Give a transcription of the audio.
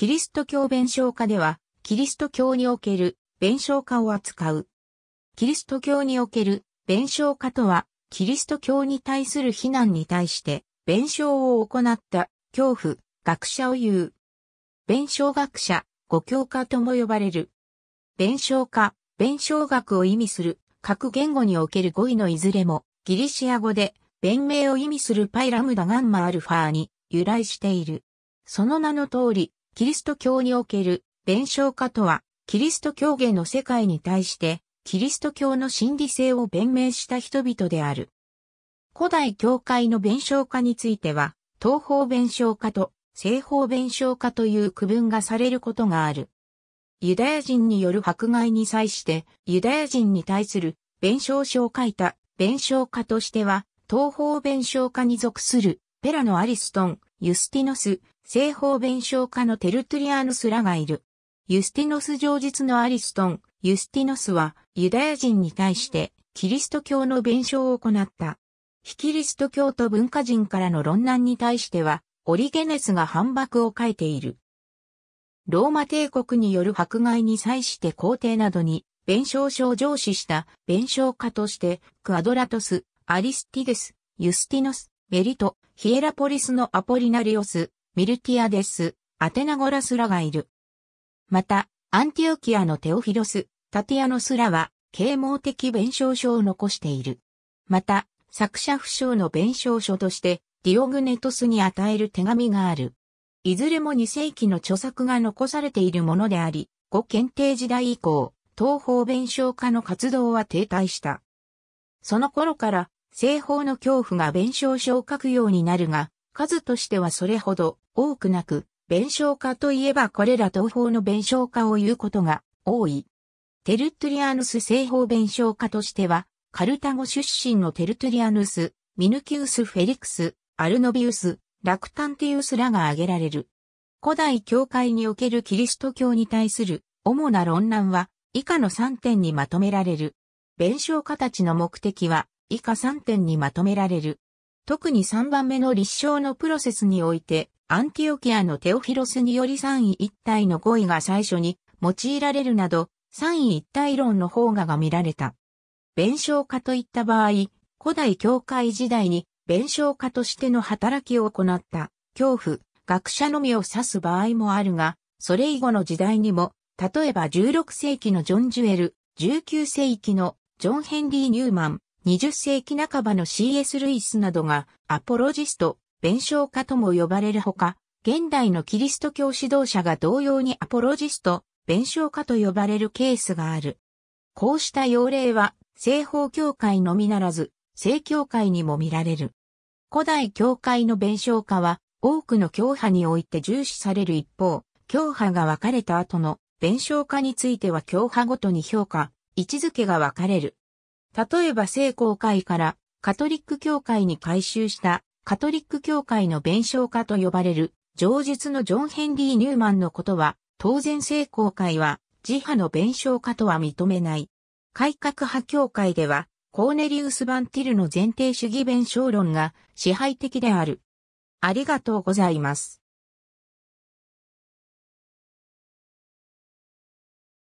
キリスト教弁償家では、キリスト教における弁償家を扱う。キリスト教における弁償家とは、キリスト教に対する非難に対して、弁償を行った恐怖、学者を言う。弁償学者、語教家とも呼ばれる。弁償家、弁償学を意味する各言語における語彙のいずれも、ギリシア語で、弁明を意味するパイラムダガンマアルファに由来している。その名の通り、キリスト教における弁証家とは、キリスト教下の世界に対して、キリスト教の真理性を弁明した人々である。古代教会の弁証家については、東方弁証家と西方弁証家という区分がされることがある。ユダヤ人による迫害に際して、ユダヤ人に対する弁証書を書いた弁証家としては、東方弁証家に属するペラのアリストン、ユスティノス、西方弁償家のテルトリアヌスらがいる。ユスティノス上日のアリストン、ユスティノスはユダヤ人に対してキリスト教の弁償を行った。非キリスト教と文化人からの論難に対しては、オリゲネスが反駁を書いている。ローマ帝国による迫害に際して皇帝などに弁償書を上司した弁償家として、クアドラトス、アリスティデス、ユスティノス、ベリト、ヒエラポリスのアポリナリオス、ミルティアデス、アテナゴラスらがいる。また、アンティオキアのテオフィロス、タティアノスらは、啓蒙的弁証書を残している。また、作者不詳の弁証書として、ディオグネトスに与える手紙がある。いずれも2世紀の著作が残されているものであり、後検定時代以降、東方弁証家の活動は停滞した。その頃から西方の恐怖が弁償書を書くようになるが、数としてはそれほど多くなく、弁償家といえばこれら東方の弁償家を言うことが多い。テルトリアヌス西方弁償家としては、カルタゴ出身のテルトリアヌス、ミヌキウス・フェリクス、アルノビウス、ラクタンティウスらが挙げられる。古代教会におけるキリスト教に対する主な論難は以下の3点にまとめられる。弁償家たちの目的は以下3点にまとめられる。特に3番目の立証のプロセスにおいて、アンティオキアのテオフィロスにより3位一体の語彙が最初に用いられるなど、3位一体論の方がが見られた。弁償家といった場合、古代教会時代に弁償家としての働きを行った、恐怖、学者のみを指す場合もあるが、それ以後の時代にも、例えば16世紀のジョン・ジュエル、19世紀のジョン・ヘンリー・ニューマン、20世紀半ばの C.S. ルイスなどがアポロジスト、弁償家とも呼ばれるほか、現代のキリスト教指導者が同様にアポロジスト、弁償家と呼ばれるケースがある。こうした要例は、西方教会のみならず、正教会にも見られる。古代教会の弁償家は、多くの教派において重視される一方、教派が分かれた後の弁償家については教派ごとに評価、位置づけが分かれる。例えば聖公会からカトリック教会に改修したカトリック教会の弁償家と呼ばれる上述のジョン・ヘンリー・ニューマンのことは当然聖公会は自派の弁償家とは認めない。改革派教会ではコーネリウス・バンティルの前提主義弁償論が支配的である。ありがとうございます。